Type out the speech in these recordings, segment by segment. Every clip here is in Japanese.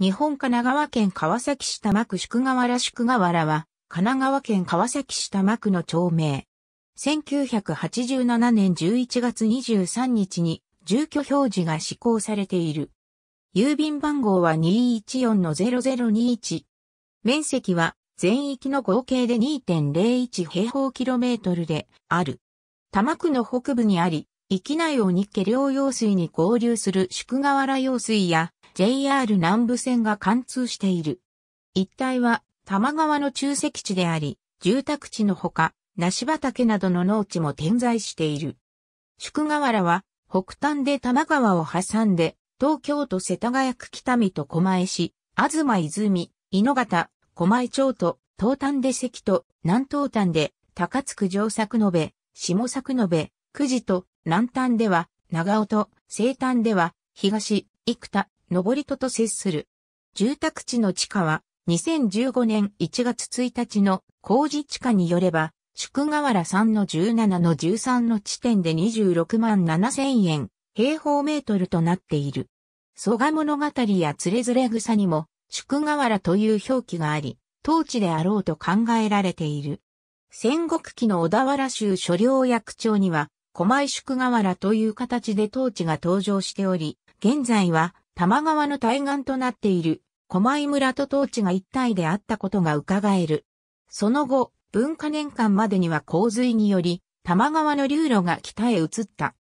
日本神奈川県川崎市多摩区宿河原宿河原は、神奈川県川崎市多摩区の町名。1987年11月23日に住居表示が施行されている。郵便番号は214の0021。面積は全域の合計で2.01平方キロメートルである。多摩区の北部にあり、域内を日家両用水に合流する宿河原用水や JR 南部線が貫通している。一帯は多摩川の中石地であり、住宅地のほか、梨畑などの農地も点在している。宿河原は北端で多摩川を挟んで、東京都世田谷区北見と狛江市、東泉、井の方、狛江町と、東端で関と、南東端で、高津区上作延、下作延、久慈と、南端では、長尾と、西端では、東、生田、登戸と接する。住宅地の地価は、2015年1月1日の工事地価によれば、宿河原3の17の13の地点で26万7千円、平方メートルとなっている。蘇我物語やつれづれ草にも、宿河原という表記があり、当地であろうと考えられている。戦国期の小田原州所領役長には、狛江宿河原という形で当地が登場しており、現在は多摩川の対岸となっている、狛江村と当地が一体であったことが伺える。その後、文化年間までには洪水により、多摩川の流路が北へ移った。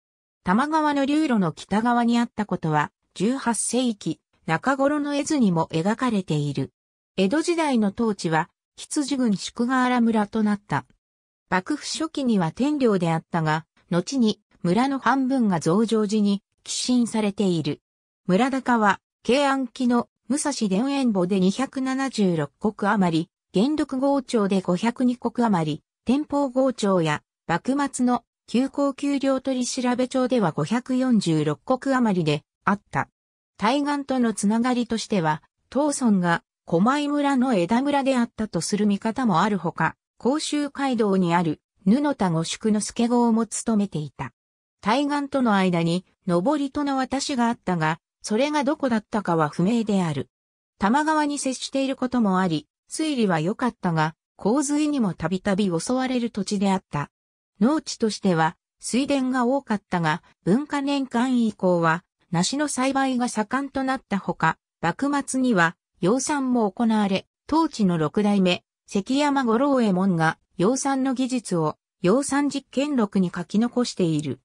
多摩川の流路の北側にあったことは、18世紀、中頃の絵図にも描かれている。江戸時代の当地は、羊郡宿河原村となった。幕府初期には天領であったが、後に村の半分が増上寺に寄進されている。村高は、慶安期の武蔵田園墓で276国余り、元禄号庁で502国余り、天保号庁や、幕末の休校給料取調べ帳では546国余りであった。対岸とのつながりとしては、東村が狛江村の枝村であったとする見方もあるほか、甲州街道にある布田五宿の助号も務めていた。対岸との間に、上りとの渡しがあったが、それがどこだったかは不明である。多摩川に接していることもあり、水利は良かったが、洪水にもたびたび襲われる土地であった。農地としては、水田が多かったが、文化年間以降は、梨の栽培が盛んとなったほか、幕末には、養蚕も行われ、当地の六代目、関山五郎右衛門が、養蚕の技術を、養蚕実験録に書き残している。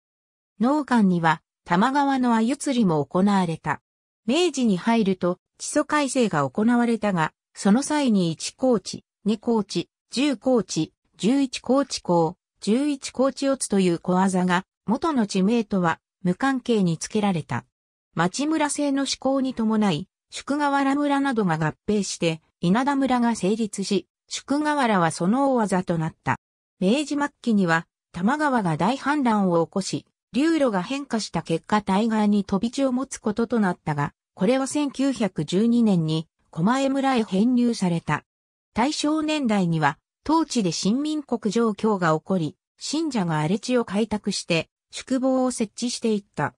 農館には、多摩川の鮎釣りも行われた。明治に入ると、地租改正が行われたが、その際に1高地、2高地、10高地、11高地校、11高地四つという小技が、元の地名とは無関係につけられた。町村制の施行に伴い、宿河原村などが合併して、稲田村が成立し、宿河原はその大技となった。明治末期には、玉川が大反乱を起こし、流路が変化した結果対岸に飛び地を持つこととなったが、これは1912年に狛江村へ編入された。大正年代には、当地で新民国状況が起こり、信者が荒れ地を開拓して、宿坊を設置していった。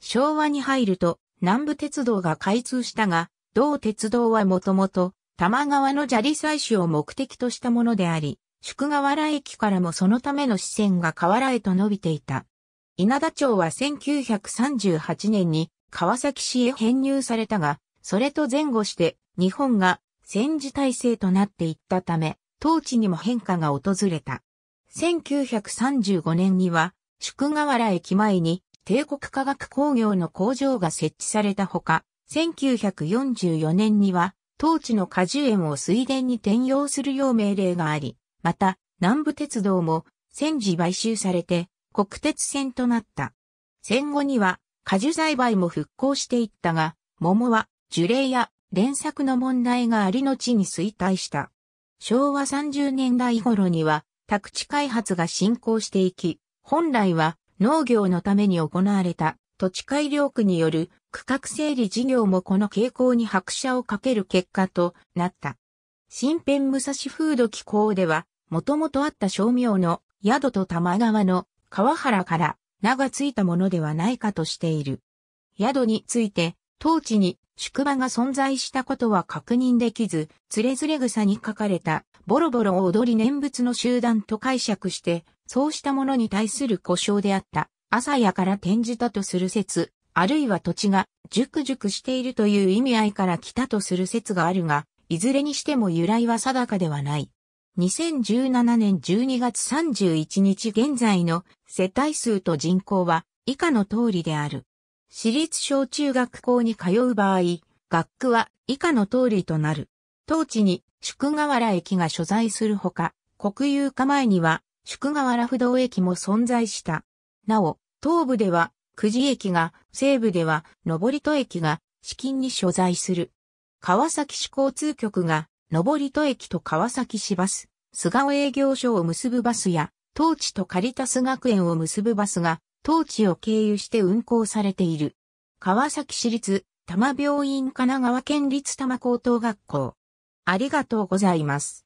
昭和に入ると、南部鉄道が開通したが、同鉄道はもともと、玉川の砂利採取を目的としたものであり、宿河原駅からもそのための支線が河原へと伸びていた。稲田町は1938年に川崎市へ編入されたが、それと前後して日本が戦時体制となっていったため、当地にも変化が訪れた。1935年には、宿河原駅前に帝国化学工業の工場が設置されたほか、1944年には、当地の果樹園を水田に転用するよう命令があり、また、南部鉄道も戦時買収されて、国鉄線となった。戦後には果樹栽培も復興していったが、桃は樹齢や連作の問題がありの地に衰退した。昭和30年代頃には宅地開発が進行していき、本来は農業のために行われた土地改良区による区画整理事業もこの傾向に拍車をかける結果となった。新編武蔵風土機構では、もともとあった商名の宿と玉川の川原から名がついたものではないかとしている。宿について、当地に宿場が存在したことは確認できず、つれずれ草に書かれた、ボロボロ踊り念仏の集団と解釈して、そうしたものに対する故障であった、朝やから転じたとする説、あるいは土地が熟熟しているという意味合いから来たとする説があるが、いずれにしても由来は定かではない。2017年12月31日現在の世帯数と人口は以下の通りである。私立小中学校に通う場合、学区は以下の通りとなる。当地に宿河原駅が所在するほか、国有化前には宿河原不動駅も存在した。なお、東部では久慈駅が、西部では登戸駅が、資金に所在する。川崎市交通局が登戸駅と川崎市バス、菅尾営業所を結ぶバスや、当地とカリタス学園を結ぶバスが、当地を経由して運行されている。川崎市立、多摩病院神奈川県立多摩高等学校。ありがとうございます。